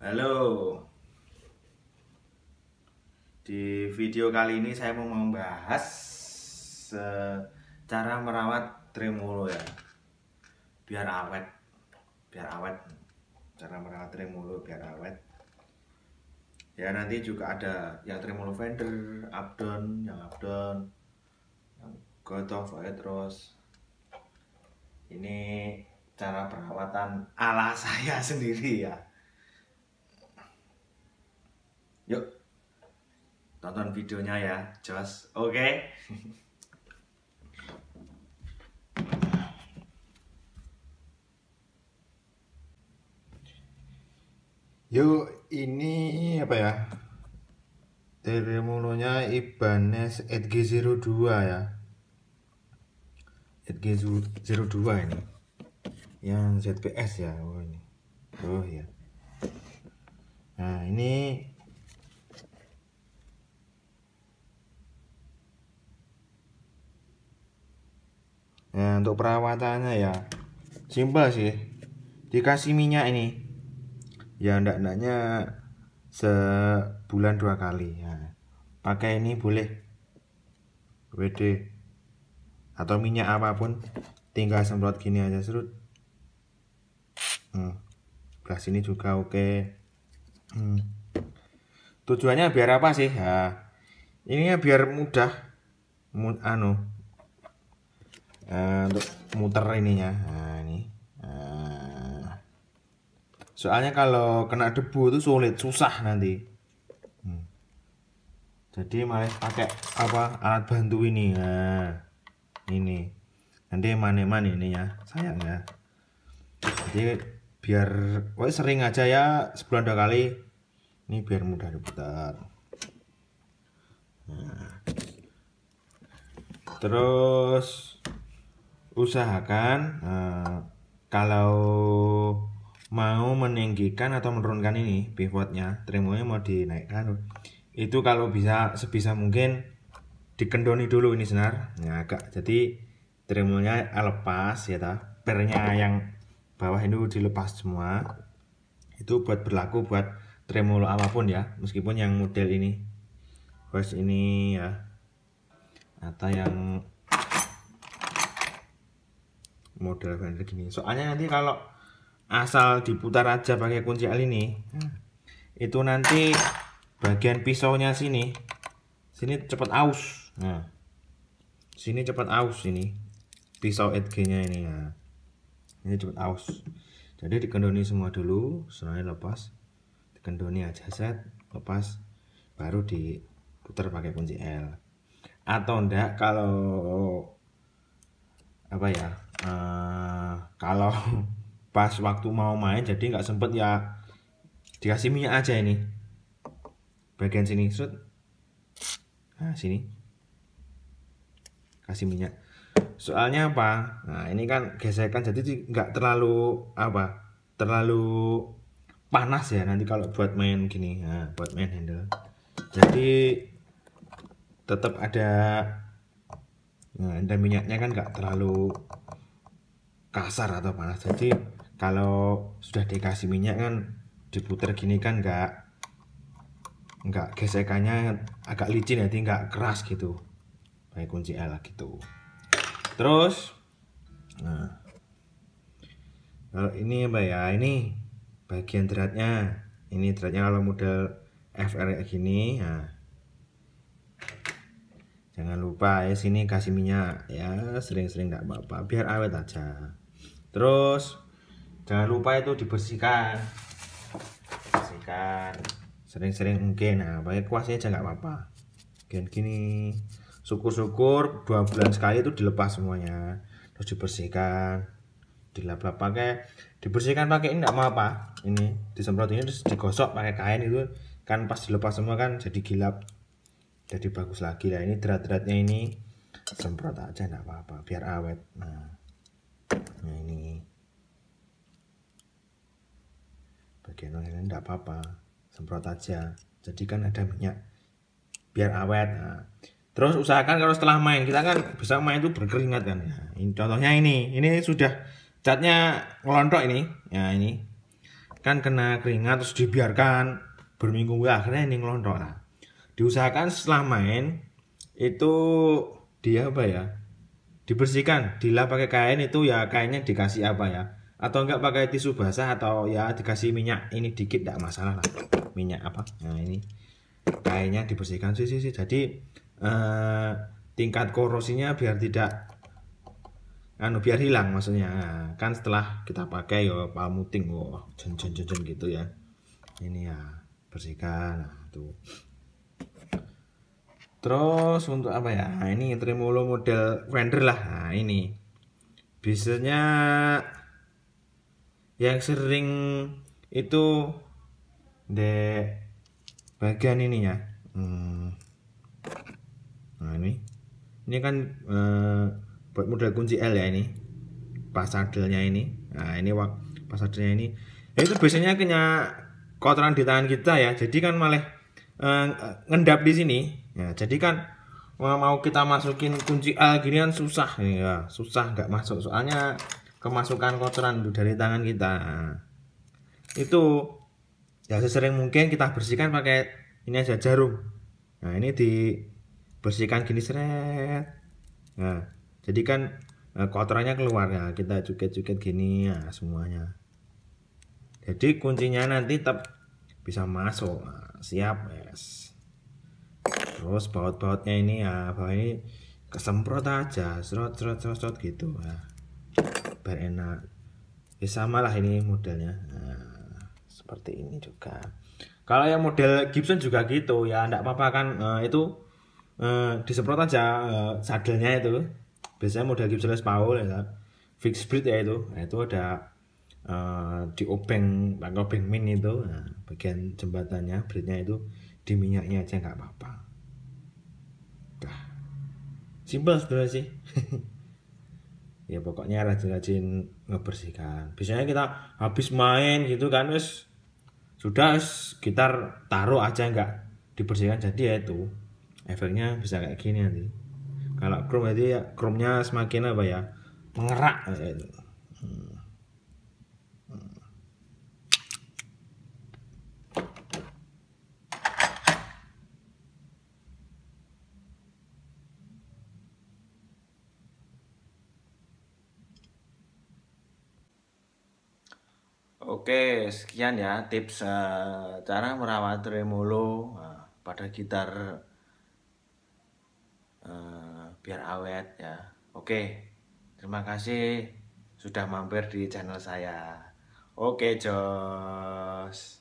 Halo. Di video kali ini saya mau membahas eh, cara merawat tremolo ya. Biar awet. Biar awet. Cara merawat tremolo biar awet. Ya nanti juga ada yang tremolo fender, abdon, yang updown, yang gotong void terus. Ini cara perawatan ala saya sendiri ya Yuk, tonton videonya ya, Joss. Oke? Okay? Yuk, ini apa ya? Teremulunya Ibanez edg 02 ya. edg 02 ini. Yang ZPS ya, oh ini. Oh ya. Nah, ini untuk perawatannya ya simpel sih dikasih minyak ini ya ndak ndaknya sebulan dua kali ya pakai ini boleh WD atau minyak apapun tinggal semprot gini aja serut hmm. belah sini juga oke okay. hmm. tujuannya biar apa sih ya ininya biar mudah Mud, anu Eh, untuk muter ininya nah ini nah. soalnya kalau kena debu itu sulit susah nanti hmm. jadi malah pakai apa alat bantu ini nah ini nanti eman-eman ini ya sayang ya jadi biar woy, sering aja ya sebulan dua kali ini biar mudah diputar nah. terus usahakan uh, kalau mau meninggikan atau menurunkan ini pivotnya tremonya mau dinaikkan itu kalau bisa sebisa mungkin dikendoni dulu ini senar ya agak jadi tremonya lepas ya ta pernya yang bawah ini dilepas semua itu buat berlaku buat tremolo apapun ya meskipun yang model ini bos ini ya atau yang model fender gini soalnya nanti kalau asal diputar aja pakai kunci L ini hmm. itu nanti bagian pisaunya sini sini cepat aus nah sini cepat aus ini pisau edg nya ini ya ini cepat aus jadi dikendoni semua dulu selain lepas dikendoni aja set lepas baru diputar pakai kunci L atau enggak kalau apa ya Eh, kalau pas waktu mau main jadi nggak sempet ya dikasih minyak aja ini bagian sini sud nah sini kasih minyak soalnya apa nah ini kan gesekan jadi nggak terlalu apa terlalu panas ya nanti kalau buat main gini nah, buat main handle jadi tetap ada nah, dan minyaknya kan nggak terlalu kasar atau panas jadi kalau sudah dikasih minyak kan diputer gini kan enggak enggak gesekannya agak licin ya, tinggal keras gitu pakai kunci L gitu terus nah kalau ini apa ya ini bagian dratnya ini dratnya kalau model FR kayak gini nah jangan lupa ya sini kasih minyak ya sering-sering enggak -sering apa-apa biar awet aja terus jangan lupa itu dibersihkan bersihkan sering-sering mungkin nah pakai kuasnya aja nggak apa-apa kayak gini syukur-syukur dua bulan sekali itu dilepas semuanya terus dibersihkan dilap-lap pakai dibersihkan pakai ini nggak mau apa ini disemprot ini terus digosok pakai kain itu kan pas dilepas semua kan jadi gilap jadi bagus lagi lah ini derat-deratnya ini semprot aja nggak apa-apa biar awet nah bagian lain tidak apa-apa semprot aja jadi kan ada minyak biar awet nah. terus usahakan kalau setelah main kita kan bisa main itu berkeringat kan nah, ini contohnya ini ini sudah catnya ngelontok ini ya ini kan kena keringat terus dibiarkan berminggu akhirnya ini ngelontok lah diusahakan setelah main itu dia apa ya dibersihkan dilap pakai kain itu ya kainnya dikasih apa ya atau enggak pakai tisu basah atau ya dikasih minyak ini dikit tidak masalah lah minyak apa nah ini kayaknya dibersihkan sih sih jadi eh, tingkat korosinya biar tidak anu biar hilang maksudnya nah, kan setelah kita pakai yo pamuting oh jen jen jen jen gitu ya ini ya bersihkan nah tuh terus untuk apa ya nah, ini tremolo model vendor lah nah ini biasanya yang sering itu de bagian ininya ya hmm. nah ini ini kan eh, buat model kunci L ya ini pas ini nah ini pas ini ya, itu biasanya kena kotoran di tangan kita ya jadi kan malah eh, ngendap di sini ya jadi kan mau kita masukin kunci L gini kan susah ya susah nggak masuk soalnya kemasukan kotoran dari tangan kita itu ya sesering mungkin kita bersihkan pakai ini aja jarum nah ini dibersihkan gini seret nah jadi kan eh, kotorannya keluar ya kita cuket-cuket gini ya semuanya jadi kuncinya nanti tetap bisa masuk nah, siap yes terus baut-bautnya ini ya bawah ini kesemprot aja serot serot serot, serot gitu nah biar enak ya sama lah ini modelnya nah, seperti ini juga kalau yang model Gibson juga gitu ya enggak apa-apa kan uh, itu uh, disemprot aja uh, sadelnya itu biasanya model Gibson Les Paul ya kan? fix split ya itu nah, itu ada uh, di obeng bangkok obeng min itu nah, bagian jembatannya blade itu di minyaknya aja nggak apa-apa nah, simple sebenarnya sih ya pokoknya rajin-rajin ngebersihkan biasanya kita habis main gitu kan wes sudah wes gitar taruh aja enggak dibersihkan jadi ya itu efeknya bisa kayak gini nanti kalau chrome jadi ya chrome-nya semakin apa ya mengerak kayak itu Oke, sekian ya tips uh, cara merawat tremolo uh, pada gitar uh, biar awet ya. Oke, terima kasih sudah mampir di channel saya. Oke, Jos.